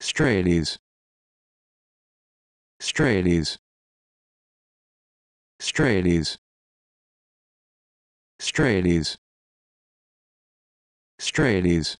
Straightees. Straightees. Straightees. Straightees. Straightees.